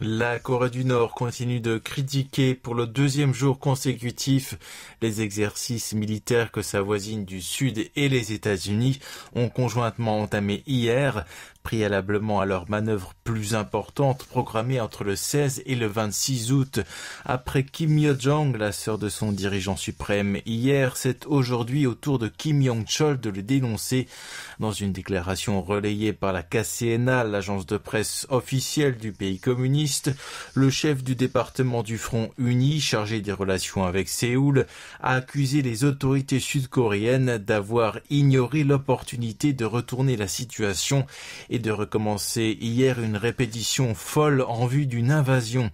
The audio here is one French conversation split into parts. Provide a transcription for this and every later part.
La Corée du Nord continue de critiquer pour le deuxième jour consécutif les exercices militaires que sa voisine du Sud et les États-Unis ont conjointement entamés hier préalablement à leur manœuvre plus importante programmée entre le 16 et le 26 août. Après Kim Yo-jong, la sœur de son dirigeant suprême, hier, c'est aujourd'hui au tour de Kim yong chol de le dénoncer. Dans une déclaration relayée par la KCNA, l'agence de presse officielle du pays communiste, le chef du département du Front uni, chargé des relations avec Séoul, a accusé les autorités sud-coréennes d'avoir ignoré l'opportunité de retourner la situation et de recommencer hier une répétition folle en vue d'une invasion.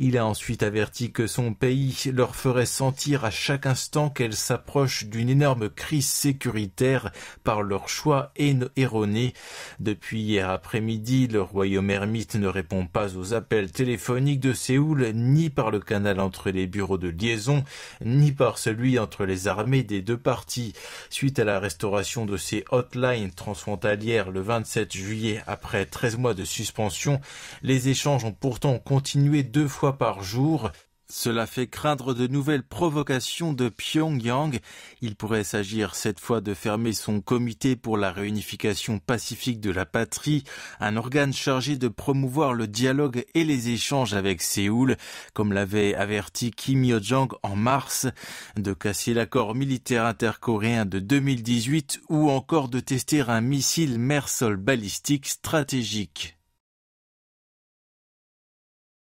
Il a ensuite averti que son pays leur ferait sentir à chaque instant qu'elle s'approche d'une énorme crise sécuritaire par leur choix erroné. Depuis hier après-midi, le royaume ermite ne répond pas aux appels téléphoniques de Séoul ni par le canal entre les bureaux de liaison, ni par celui entre les armées des deux parties. Suite à la restauration de ces hotlines transfrontalières le 27 juillet, après 13 mois de suspension. Les échanges ont pourtant continué deux fois par jour. Cela fait craindre de nouvelles provocations de Pyongyang. Il pourrait s'agir cette fois de fermer son comité pour la réunification pacifique de la patrie, un organe chargé de promouvoir le dialogue et les échanges avec Séoul, comme l'avait averti Kim Yo-jong en mars, de casser l'accord militaire intercoréen de 2018 ou encore de tester un missile mer balistique stratégique.